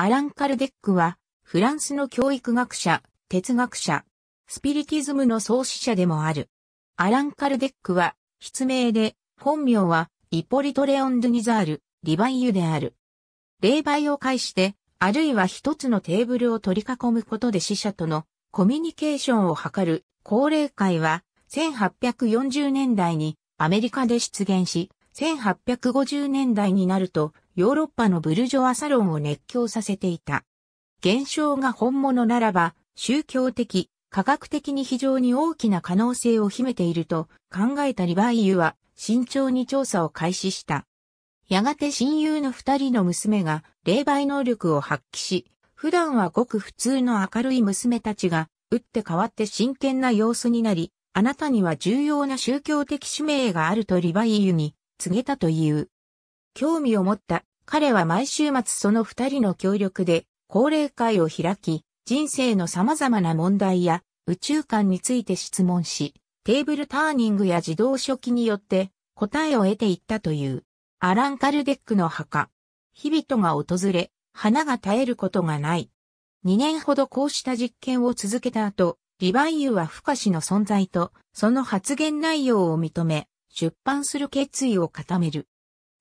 アラン・カルデックは、フランスの教育学者、哲学者、スピリティズムの創始者でもある。アラン・カルデックは、筆名で、本名は、イポリト・レオン・ドゥニザール、リヴァイユである。霊媒を介して、あるいは一つのテーブルを取り囲むことで死者とのコミュニケーションを図る高齢会は1840年代にアメリカで出現し、1850年代になるとヨーロッパのブルジョアサロンを熱狂させていた。現象が本物ならば、宗教的、科学的に非常に大きな可能性を秘めていると考えたリバイユは慎重に調査を開始した。やがて親友の二人の娘が霊媒能力を発揮し、普段はごく普通の明るい娘たちが、打って変わって真剣な様子になり、あなたには重要な宗教的使命があるとリバイユに告げたという。興味を持った彼は毎週末その二人の協力で、高齢会を開き、人生の様々な問題や宇宙観について質問し、テーブルターニングや自動書記によって答えを得ていったという、アラン・カルデックの墓。日々が訪れ、花が絶えることがない。2年ほどこうした実験を続けた後、リバイユは不可視の存在と、その発言内容を認め、出版する決意を固める。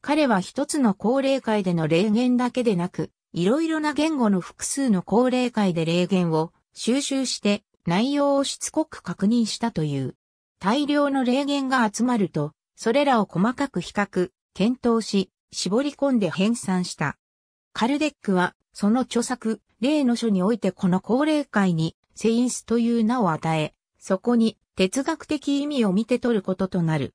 彼は一つの高齢会での霊言だけでなく、いろいろな言語の複数の高齢会で霊言を収集して内容をしつこく確認したという。大量の霊言が集まると、それらを細かく比較、検討し、絞り込んで編纂した。カルデックは、その著作、例の書においてこの高齢会に、セインスという名を与え、そこに哲学的意味を見て取ることとなる。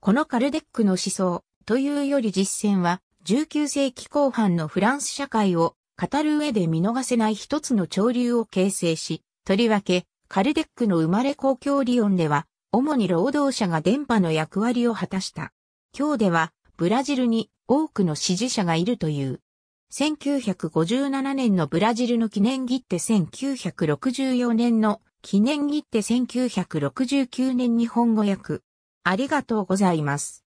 このカルデックの思想、というより実践は、19世紀後半のフランス社会を語る上で見逃せない一つの潮流を形成し、とりわけ、カルデックの生まれ公共理論では、主に労働者が電波の役割を果たした。今日では、ブラジルに多くの支持者がいるという。1957年のブラジルの記念切手1964年の記念切手1969年日本語訳。ありがとうございます。